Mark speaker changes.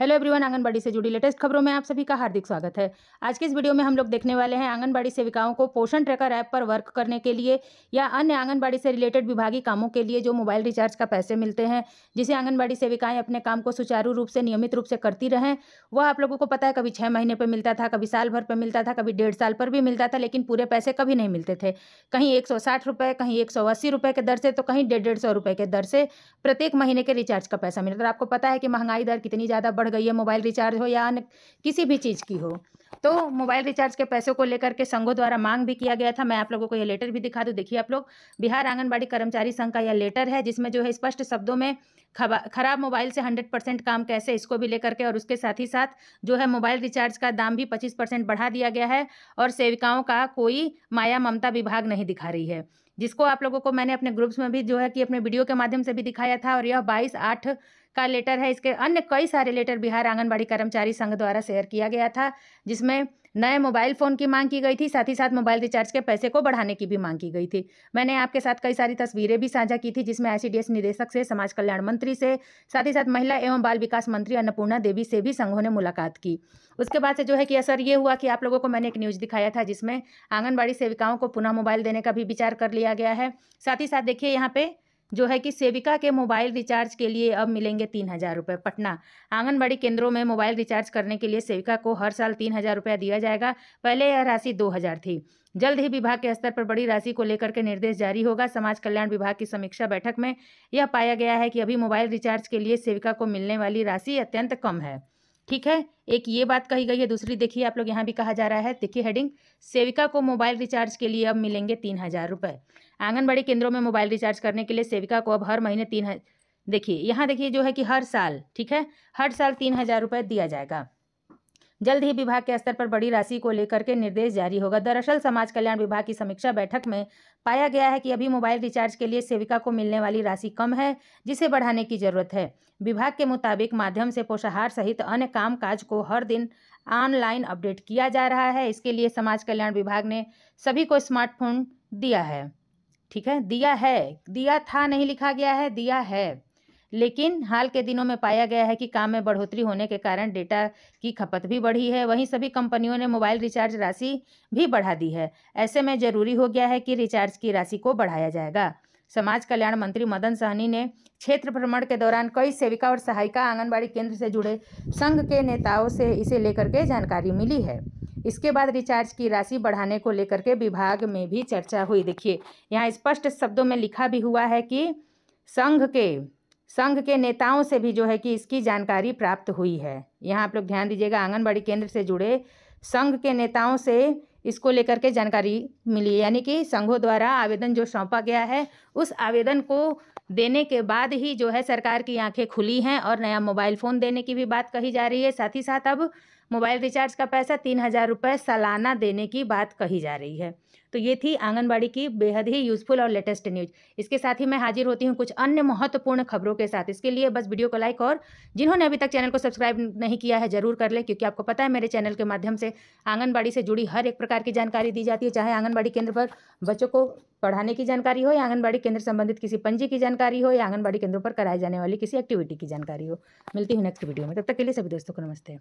Speaker 1: hello everyone anganwadi से जुड़ी latest खबरों में आप सभी का हार्दिक स्वागत है आज के इस वीडियो में हम लोग देखने वाले हैं आंगनबाड़ी सेविकाओं को पोषण ट्रैकर ऐप पर वर्क करने के लिए या अन्य आंगनबाड़ी से रिलेटेड विभागीय कामों के लिए जो मोबाइल रिचार्ज का पैसे मिलते हैं जिसे आंगनबाड़ी सेविकाएं अपने काम को सुचारू रूप से नियमित रूप से करती रहें वह आप लोगों को पता है कभी छः महीने पर मिलता था कभी साल भर पर मिलता था कभी डेढ़ साल पर भी मिलता था लेकिन पूरे पैसे कभी नहीं मिलते थे कहीं एक कहीं एक के दर से तो कहीं डेढ़ डेढ़ के दर से प्रत्येक महीने के रिचार्ज का पैसा मिलता था आपको पता है कि महंगाई दर कितनी ज़्यादा बढ़ बढ़ गई है मोबाइल रिचार्ज हो या किसी भी चीज़ की हो तो मोबाइल रिचार्ज के पैसों को लेकर के संघों द्वारा मांग भी किया गया था मैं आप लोगों को यह लेटर भी दिखा दूँ देखिए आप लोग बिहार आंगनबाड़ी कर्मचारी संघ का यह लेटर है जिसमें जो है स्पष्ट शब्दों में खराब मोबाइल से 100 परसेंट काम कैसे इसको भी लेकर के और उसके साथ ही साथ जो है मोबाइल रिचार्ज का दाम भी पच्चीस परसेंट बढ़ा दिया गया है और सेविकाओं का कोई माया ममता विभाग नहीं दिखा रही है जिसको आप लोगों को मैंने अपने ग्रुप्स में भी जो है कि अपने वीडियो के माध्यम से भी दिखाया था और यह बाईस आठ का लेटर है इसके अन्य कई सारे लेटर बिहार आंगनबाड़ी कर्मचारी संघ द्वारा शेयर किया गया था जिसमें नए मोबाइल फ़ोन की मांग की गई थी साथ ही साथ मोबाइल रिचार्ज के पैसे को बढ़ाने की भी मांग की गई थी मैंने आपके साथ कई सारी तस्वीरें भी साझा की थी जिसमें आई निदेशक से समाज कल्याण मंत्री से साथ ही साथ महिला एवं बाल विकास मंत्री अन्नपूर्णा देवी से भी संघों ने मुलाकात की उसके बाद से जो है कि असर ये हुआ कि आप लोगों को मैंने एक न्यूज़ दिखाया था जिसमें आंगनबाड़ी सेविकाओं को पुनः मोबाइल देने का भी विचार कर लिया गया है साथ ही साथ देखिए यहाँ पे जो है कि सेविका के मोबाइल रिचार्ज के लिए अब मिलेंगे तीन हज़ार रुपये पटना आंगनबाड़ी केंद्रों में मोबाइल रिचार्ज करने के लिए सेविका को हर साल तीन हज़ार रुपया दिया जाएगा पहले यह राशि दो हज़ार थी जल्द ही विभाग के स्तर पर बड़ी राशि को लेकर के निर्देश जारी होगा समाज कल्याण विभाग की समीक्षा बैठक में यह पाया गया है कि अभी मोबाइल रिचार्ज के लिए सेविका को मिलने वाली राशि अत्यंत कम है ठीक है एक ये बात कही गई है दूसरी देखिए आप लोग यहाँ भी कहा जा रहा है देखिए हेडिंग सेविका को मोबाइल रिचार्ज के लिए अब मिलेंगे तीन हज़ार रुपये आंगनबाड़ी केंद्रों में मोबाइल रिचार्ज करने के लिए सेविका को अब हर महीने तीन देखिए यहाँ देखिए जो है कि हर साल ठीक है हर साल तीन हज़ार रुपये दिया जाएगा जल्द ही विभाग के स्तर पर बड़ी राशि को लेकर के निर्देश जारी होगा दरअसल समाज कल्याण विभाग की समीक्षा बैठक में पाया गया है कि अभी मोबाइल रिचार्ज के लिए सेविका को मिलने वाली राशि कम है जिसे बढ़ाने की जरूरत है विभाग के मुताबिक माध्यम से पोषाहार सहित अन्य काज को हर दिन ऑनलाइन अपडेट किया जा रहा है इसके लिए समाज कल्याण विभाग ने सभी को स्मार्टफोन दिया है ठीक है दिया है दिया था नहीं लिखा गया है दिया है लेकिन हाल के दिनों में पाया गया है कि काम में बढ़ोतरी होने के कारण डेटा की खपत भी बढ़ी है वहीं सभी कंपनियों ने मोबाइल रिचार्ज राशि भी बढ़ा दी है ऐसे में जरूरी हो गया है कि रिचार्ज की राशि को बढ़ाया जाएगा समाज कल्याण मंत्री मदन सहनी ने क्षेत्र भ्रमण के दौरान कई सेविका और सहायिका आंगनबाड़ी केंद्र से जुड़े संघ के नेताओं से इसे लेकर के जानकारी मिली है इसके बाद रिचार्ज की राशि बढ़ाने को लेकर के विभाग में भी चर्चा हुई देखिए यहाँ स्पष्ट शब्दों में लिखा भी हुआ है कि संघ के संघ के नेताओं से भी जो है कि इसकी जानकारी प्राप्त हुई है यहाँ आप लोग ध्यान दीजिएगा आंगनबाड़ी केंद्र से जुड़े संघ के नेताओं से इसको लेकर के जानकारी मिली यानी कि संघों द्वारा आवेदन जो सौंपा गया है उस आवेदन को देने के बाद ही जो है सरकार की आंखें खुली हैं और नया मोबाइल फ़ोन देने की भी बात कही जा रही है साथ ही साथ अब मोबाइल रिचार्ज का पैसा तीन हज़ार रुपये सालाना देने की बात कही जा रही है तो ये थी आंगनबाड़ी की बेहद ही यूज़फुल और लेटेस्ट न्यूज इसके साथ ही मैं हाजिर होती हूँ कुछ अन्य महत्वपूर्ण खबरों के साथ इसके लिए बस वीडियो को लाइक और जिन्होंने अभी तक चैनल को सब्सक्राइब नहीं किया है जरूर कर लें क्योंकि आपको पता है मेरे चैनल के माध्यम से आंगनबाड़ी से जुड़ी हर एक प्रकार की जानकारी दी जाती है चाहे आंगनबाड़ी केंद्र पर बच्चों को पढ़ाने की जानकारी हो या आंगनबाड़ी केंद्र संबंधित किसी पंजी की जानकारी हो या आंगनबाड़ी केंद्रों पर कराई जाने वाली किसी एक्टिविटी की जानकारी हो मिलती हूँ नेक्स्ट वीडियो में तब तक के लिए सभी दोस्तों को नमस्ते